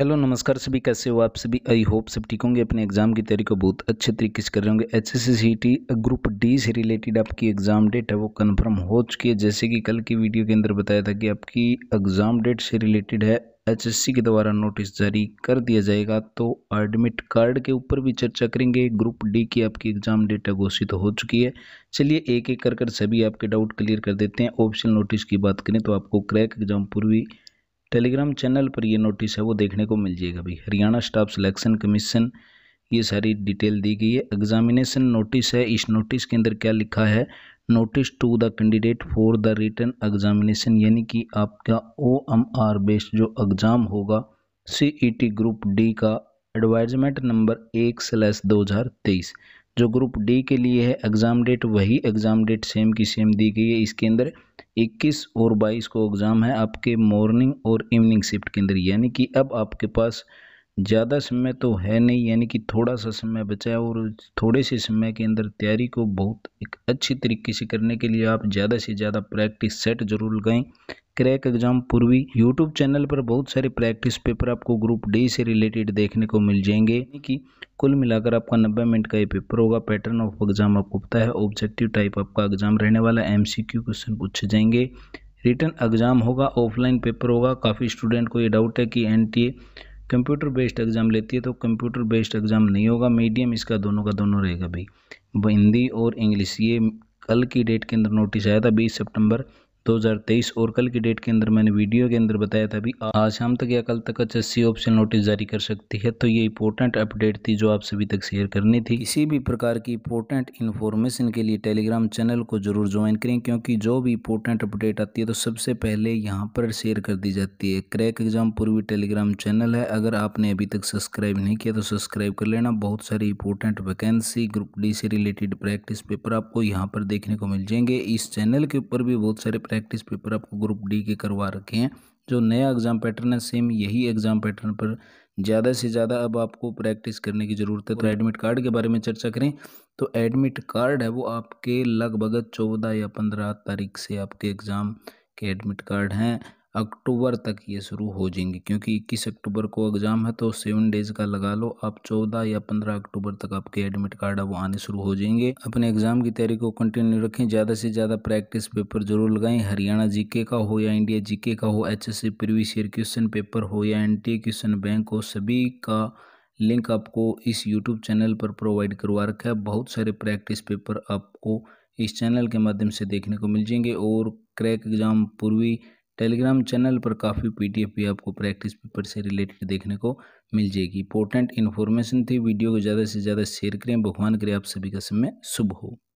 hello नमस्कार सभी कैसे हो आप सभी आई होप सब ठीक होंगे अपने एग्जाम की तैयारी को बहुत अच्छे तरीके से कर रहे होंगे H S C T group D से रिलेटेड आपकी एग्जाम डेट है वो कंफर्म हो चुकी है जैसे कि कल की वीडियो के अंदर बताया था कि आपकी एग्जाम डेट से रिलेटेड है एचएससी e के द्वारा नोटिस जारी कर दिया जाएगा तो एडमिट कार्ड के ऊपर भी चर्चा करेंगे ग्रुप डी की आपकी एग्जाम डेट घोषित तो हो चुकी है चलिए एक एक कर कर सभी आपके डाउट क्लियर कर देते हैं ऑप्शनल नोटिस की बात करें तो आपको crack exam Purvi Telegram channel पर ये नोटिस है वो देखने को मिल जाएगा भाई हरियाणा स्टाफ सिलेक्शन कमीशन ये सारी डिटेल दी गई है एग्जामिनेशन नोटिस है इस नोटिस के अंदर क्या लिखा है notice to the candidate for the written examination यानी कि आपका ओ एम आर बेस्ड जो एग्ज़ाम होगा C E T group D का एडवाइजमेंट नंबर एक स्लैस दो हज़ार तेईस जो ग्रुप डी के लिए है एग्ज़ाम डेट वही एग्ज़ाम डेट सेम की सेम दी गई है इसके अंदर 21 और 22 को एग्ज़ाम है आपके मॉर्निंग और इवनिंग शिफ्ट के अंदर यानी कि अब आपके पास ज़्यादा समय तो है नहीं यानी कि थोड़ा सा समय बचा है और थोड़े से समय के अंदर तैयारी को बहुत एक अच्छी तरीके से करने के लिए आप ज़्यादा से ज़्यादा प्रैक्टिस सेट जरूर लगाएं crack exam Purvi YouTube channel पर बहुत सारे प्रैक्टिस पेपर आपको ग्रुप डी से रिलेटेड देखने को मिल जाएंगे कि कुल मिलाकर आपका नब्बे मिनट का ये पेपर होगा पैटर्न ऑफ एग्जाम आपको पता है ऑब्जेक्टिव टाइप आपका एग्जाम रहने वाला एम क्वेश्चन पूछे जाएंगे रिटर्न एग्जाम होगा ऑफलाइन पेपर होगा काफ़ी स्टूडेंट को ये डाउट है कि एन कंप्यूटर बेस्ड एग्जाम लेती है तो कंप्यूटर बेस्ड एग्जाम नहीं होगा मीडियम इसका दोनों का दोनों रहेगा भाई हिंदी और इंग्लिश ये कल की डेट के अंदर नोटिस आया था बीस सितंबर 2023 और कल की डेट के अंदर मैंने वीडियो के अंदर बताया था अभी आज शाम तक या कल तक एच एस ऑप्शन नोटिस जारी कर सकती है तो ये इंपॉर्टेंट अपडेट थी जो आप सभी तक शेयर करनी थी किसी भी प्रकार की इंपॉर्टेंट इन्फॉर्मेशन के लिए टेलीग्राम चैनल को जरूर ज्वाइन करें क्योंकि जो भी इंपॉर्टेंट अपडेट आती है तो सबसे पहले यहाँ पर शेयर कर दी जाती है crack exam Purvi Telegram channel है अगर आपने अभी तक सब्सक्राइब नहीं किया तो सब्सक्राइब कर लेना बहुत सारी इंपॉर्टेंट वैकेंसी ग्रुप डी से रिलेटेड प्रैक्टिस पेपर आपको यहाँ पर देखने को मिल जाएंगे इस चैनल के ऊपर भी बहुत सारे प्रैक्टिस पेपर आपको ग्रुप डी के करवा रखे हैं जो नया एग्ज़ाम पैटर्न है सेम यही एग्ज़ाम पैटर्न पर ज़्यादा से ज़्यादा अब आपको प्रैक्टिस करने की ज़रूरत है तो एडमिट कार्ड के बारे में चर्चा करें तो एडमिट कार्ड है वो आपके लगभग चौदह या पंद्रह तारीख से आपके एग्ज़ाम के एडमिट कार्ड हैं अक्टूबर तक ये शुरू हो जाएंगी क्योंकि इक्कीस अक्टूबर को एग्ज़ाम है तो सेवन डेज़ का लगा लो आप चौदह या पंद्रह अक्टूबर तक आपके एडमिट कार्ड है वो आने शुरू हो जाएंगे अपने एग्ज़ाम की तैयारी को कंटिन्यू रखें ज़्यादा से ज़्यादा प्रैक्टिस पेपर जरूर लगाएं हरियाणा जीके का हो या इंडिया जीके का हो H S year question paper हो या एन क्वेश्चन बैंक हो सभी का लिंक आपको इस यूट्यूब चैनल पर प्रोवाइड करवा रखा है बहुत सारे प्रैक्टिस पेपर आपको इस चैनल के माध्यम से देखने को मिल जाएंगे और crack exam Purvi Telegram channel पर काफ़ी पीडीएफ भी आपको प्रैक्टिस पेपर से रिलेटेड देखने को मिल जाएगी इंपॉर्टेंट इन्फॉर्मेशन थी वीडियो को ज़्यादा से ज़्यादा शेयर करें भगवान करें आप सभी का समय शुभ हो